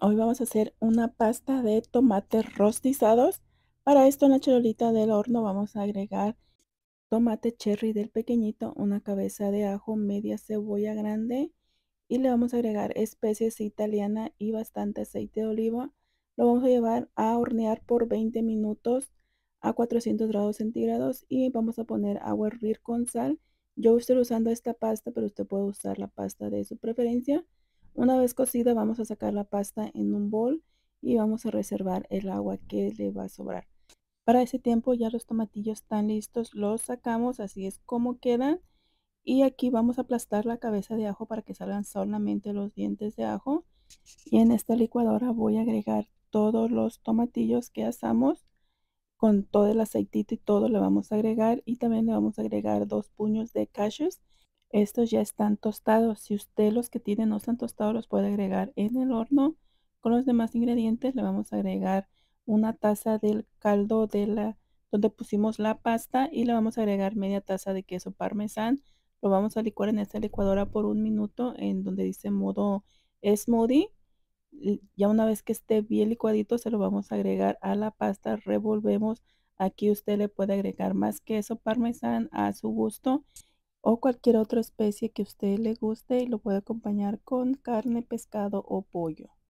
Hoy vamos a hacer una pasta de tomates rostizados. Para esto en la charolita del horno vamos a agregar tomate cherry del pequeñito, una cabeza de ajo, media cebolla grande y le vamos a agregar especies italiana y bastante aceite de oliva. Lo vamos a llevar a hornear por 20 minutos a 400 grados centígrados y vamos a poner agua a hervir con sal. Yo estoy usando esta pasta, pero usted puede usar la pasta de su preferencia. Una vez cocida vamos a sacar la pasta en un bol y vamos a reservar el agua que le va a sobrar. Para ese tiempo ya los tomatillos están listos, los sacamos, así es como quedan. Y aquí vamos a aplastar la cabeza de ajo para que salgan solamente los dientes de ajo. Y en esta licuadora voy a agregar todos los tomatillos que asamos con todo el aceitito y todo le vamos a agregar. Y también le vamos a agregar dos puños de cashews estos ya están tostados. Si usted los que tiene no están tostados, los puede agregar en el horno. Con los demás ingredientes le vamos a agregar una taza del caldo de la donde pusimos la pasta y le vamos a agregar media taza de queso parmesán. Lo vamos a licuar en esta licuadora por un minuto en donde dice modo smoothie. Ya una vez que esté bien licuadito se lo vamos a agregar a la pasta, revolvemos. Aquí usted le puede agregar más queso parmesán a su gusto o cualquier otra especie que a usted le guste y lo puede acompañar con carne, pescado o pollo.